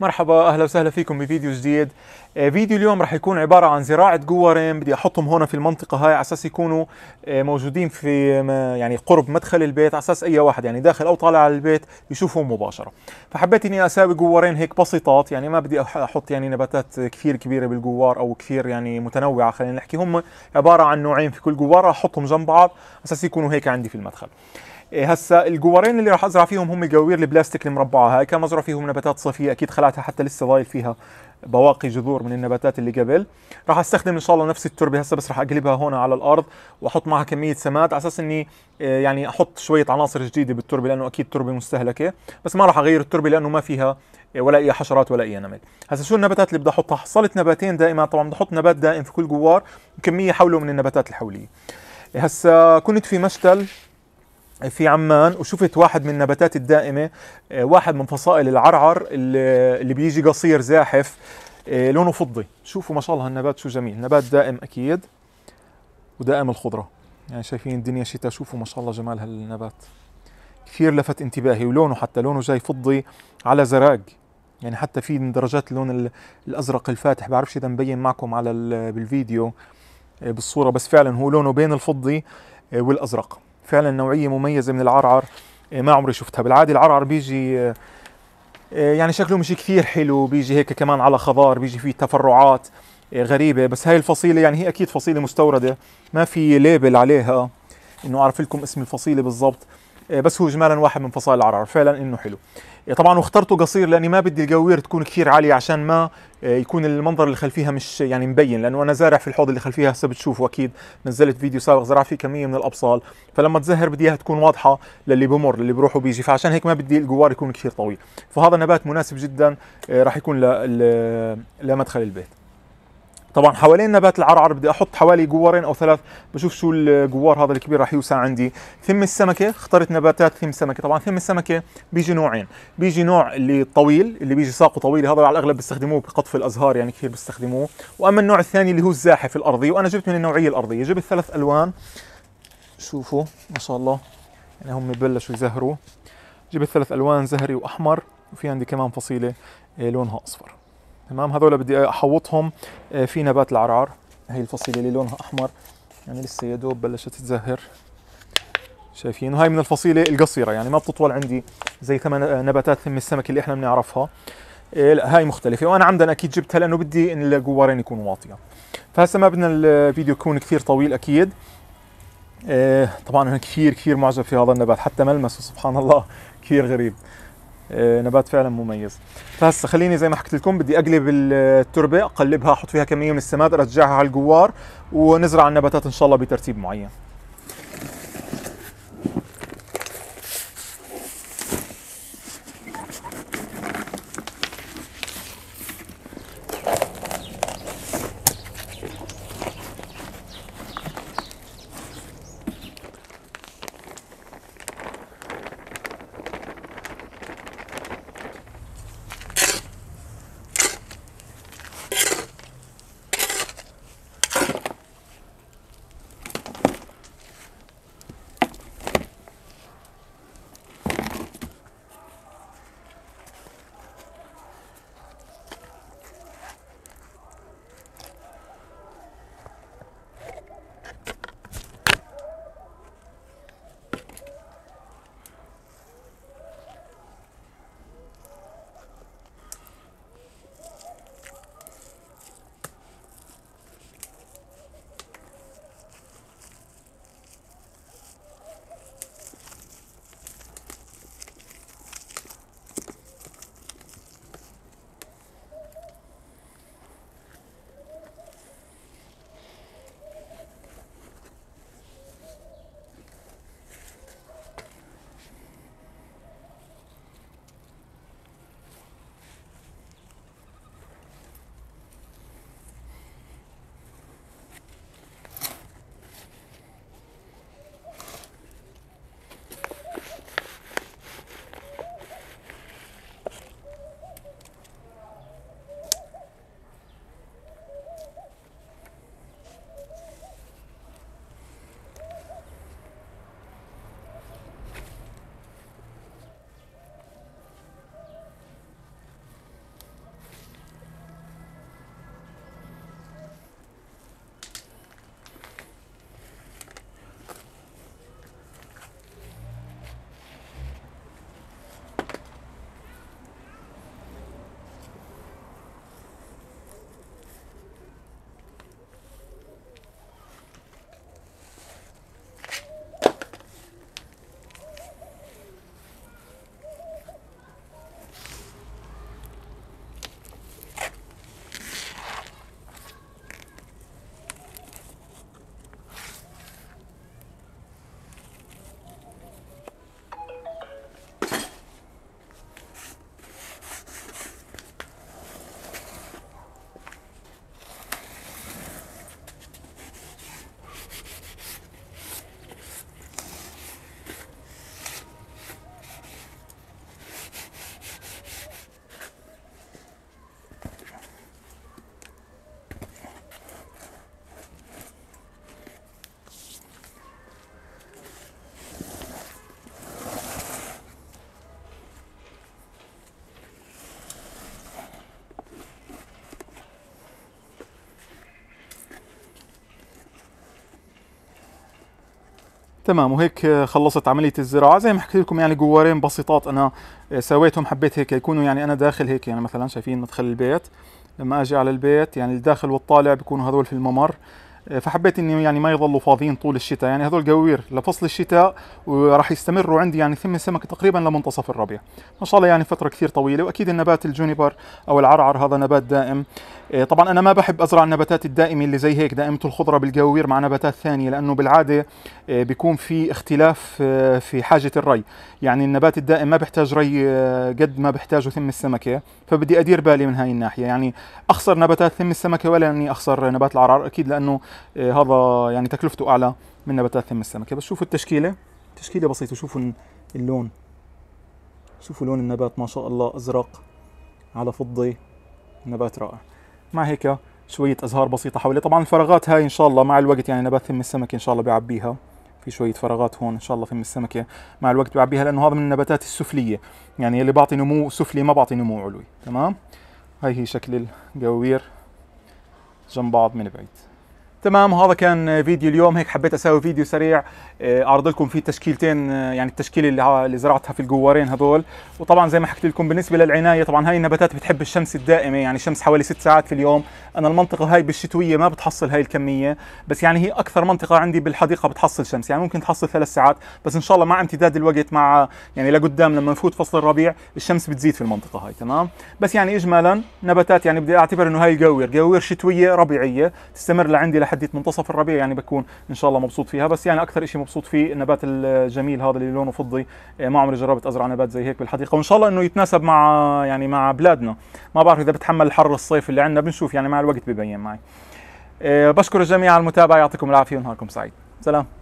مرحبا اهلا وسهلا فيكم بفيديو جديد آه، فيديو اليوم رح يكون عبارة عن زراعة جوارين بدي احطهم هون في المنطقة هاي على اساس يكونوا آه، موجودين في آه، يعني قرب مدخل البيت على اساس اي واحد يعني داخل او طالع على البيت يشوفهم مباشرة فحبيت اني اساوي جوارين هيك بسيطات يعني ما بدي احط يعني نباتات كثير كبيرة بالجوار او كثير يعني متنوعة خلينا نحكي هم عبارة عن نوعين في كل جوار احطهم جنب بعض على اساس يكونوا هيك عندي في المدخل إيه، هسا الجوارين اللي راح ازرع فيهم هم الجواوير البلاستيك المربعه هاي كان مزرع فيهم نباتات صيفيه اكيد خلعتها حتى لسه ضايل فيها بواقي جذور من النباتات اللي قبل راح استخدم ان شاء الله نفس التربه هسه بس راح اقلبها هون على الارض واحط معها كميه سماد على اساس اني إيه، يعني احط شويه عناصر جديده بالتربه لانه اكيد تربه مستهلكه بس ما راح اغير التربه لانه ما فيها إيه، ولا اي حشرات ولا اي نمل هسه شو النباتات اللي بدي احطها حصلت نباتين دائما طبعا بدي احط نبات دائم في كل جوار وكميه حوله من النباتات الحوليه هسه كنت في مشتل في عمان وشفت واحد من النباتات الدائمة آه، واحد من فصائل العرعر اللي بيجي قصير زاحف آه، لونه فضي شوفوا ما شاء الله هالنبات شو جميل نبات دائم أكيد ودائم الخضرة يعني شايفين الدنيا شتاء شوفوا ما شاء الله جمال هالنبات كثير لفت انتباهي ولونه حتى لونه جاي فضي على زراق يعني حتى في من درجات اللون الازرق الفاتح بعرفش اذا مبين معكم على بالفيديو آه، بالصوره بس فعلا هو لونه بين الفضي والازرق فعلا نوعيه مميزه من العرعر إيه، ما عمري شفتها بالعاده العرعر بيجي إيه، يعني شكله مش كثير حلو بيجي هيك كمان على خضار بيجي فيه تفرعات إيه، غريبه بس هاي الفصيله يعني هي اكيد فصيله مستورده ما في ليبل عليها انه اعرف لكم اسم الفصيله بالضبط إيه، بس هو اجمالا واحد من فصائل العرعر فعلا انه حلو إيه، طبعا واخترته قصير لاني ما بدي القوير تكون كثير عاليه عشان ما إيه، يكون المنظر اللي خلفيها مش يعني مبين لانه انا زارع في الحوض اللي خلفيها هسه بتشوفوا اكيد نزلت فيديو سابق زرع فيه كميه من الابصال فلما تزهر بدي اياها تكون واضحه للي بمر للي بروح وبيجي فعشان هيك ما بدي الجوار يكون كثير طويل فهذا نبات مناسب جدا راح يكون لمدخل البيت طبعا حوالين نبات العرعر بدي احط حوالي جوارين او ثلاث بشوف شو الجوار هذا الكبير راح يوسع عندي ثم السمكه اخترت نباتات ثم السمكه طبعا ثم السمكه بيجي نوعين بيجي نوع اللي طويل اللي بيجي ساقه طويل هذا على الاغلب بيستخدموه بقطف الازهار يعني كثير بيستخدموه واما النوع الثاني اللي هو الزاحف الارضي وانا جبت من النوعيه الارضيه جبت ثلاث الوان شوفوا ما شاء الله يعني هم بلشوا يزهروا جبت ثلاث الوان زهري واحمر وفي عندي كمان فصيله آه، لونها اصفر تمام هذول بدي احوطهم آه، في نبات العرعر هي الفصيله اللي لونها احمر يعني لسه يا دوب بلشت تزهر شايفين وهي من الفصيله القصيره يعني ما بتطول عندي زي ثمان نباتات ثم السمك اللي احنا بنعرفها آه، لا هاي مختلفه وانا عمدا اكيد جبتها لانه بدي ان الجوارين يكونوا واطيه فهسه ما بدنا الفيديو يكون كثير طويل اكيد آه، طبعا انا كثير كثير معجب في هذا النبات حتى ملمسه سبحان الله كثير غريب آه، نبات فعلا مميز فهسه خليني زي ما حكيت لكم بدي اقلب التربه اقلبها احط فيها كميه من السماد ارجعها على الجوار ونزرع النباتات ان شاء الله بترتيب معين تمام وهيك خلصت عمليه الزراعه زي ما حكيت لكم يعني جوارين بسيطات انا سويتهم حبيت هيك يكونوا يعني انا داخل هيك يعني مثلا شايفين مدخل البيت لما اجي على البيت يعني الداخل والطالع بيكونوا هذول في الممر فحبيت انه يعني ما يضلوا فاضيين طول الشتاء يعني هذول جوير لفصل الشتاء وراح يستمروا عندي يعني ثم سمك تقريبا لمنتصف الربيع ما شاء الله يعني فتره كثير طويله واكيد النبات الجونيبر او العرعر هذا نبات دائم إيه، طبعا انا ما بحب ازرع النباتات الدائمه اللي زي هيك دائمه الخضره بالجواوير مع نباتات ثانيه لانه بالعاده إيه، بيكون في اختلاف إيه، في حاجه الري يعني النبات الدائم ما بيحتاج ري قد ما بيحتاجه ثم السمكه فبدي ادير بالي من هاي الناحيه يعني اخسر نباتات ثم السمكه ولا اني اخسر نبات العرار اكيد لانه هذا يعني تكلفته اعلى من نباتات ثم السمكه بس شوفوا التشكيله تشكيله بسيطه شوفوا اللون شوفوا لون النبات ما شاء الله ازرق على فضي نبات رائع مع هيك شوية أزهار بسيطة حواليه طبعا الفراغات هاي إن شاء الله مع الوقت يعني نبات ثم السمكة إن شاء الله بعبيها في شويه فراغات هون ان شاء الله ثم السمكه مع الوقت بعبيها لانه هذا من النباتات السفليه يعني اللي بعطي نمو سفلي ما بعطي نمو علوي تمام هاي هي شكل القوير جنب بعض من بعيد تمام هذا كان فيديو اليوم هيك حبيت اسوي فيديو سريع آه، اعرض لكم فيه تشكيلتين آه، يعني التشكيله اللي, اللي زرعتها في الجوارين هذول وطبعا زي ما حكيت لكم بالنسبه للعنايه طبعا هاي النباتات بتحب الشمس الدائمه يعني شمس حوالي 6 ساعات في اليوم انا المنطقه هاي بالشتويه ما بتحصل هاي الكميه بس يعني هي اكثر منطقه عندي بالحديقه بتحصل شمس يعني ممكن تحصل ثلاث ساعات بس ان شاء الله مع امتداد الوقت مع يعني لقدام لما نفوت فصل الربيع الشمس بتزيد في المنطقه هاي تمام بس يعني اجمالا نباتات يعني بدي اعتبر انه هاي جوير جوير شتويه ربيعيه تستمر لعندي لح لحديت منتصف الربيع يعني بكون ان شاء الله مبسوط فيها بس يعني اكثر شيء مبسوط فيه النبات الجميل هذا اللي لونه فضي آه، ما عمري جربت ازرع نبات زي هيك بالحديقه وان شاء الله انه يتناسب مع يعني مع بلادنا ما بعرف اذا بتحمل الحر الصيف اللي عندنا بنشوف يعني مع الوقت ببين معي آه، بشكر الجميع على المتابعه يعطيكم العافيه ونهاركم سعيد سلام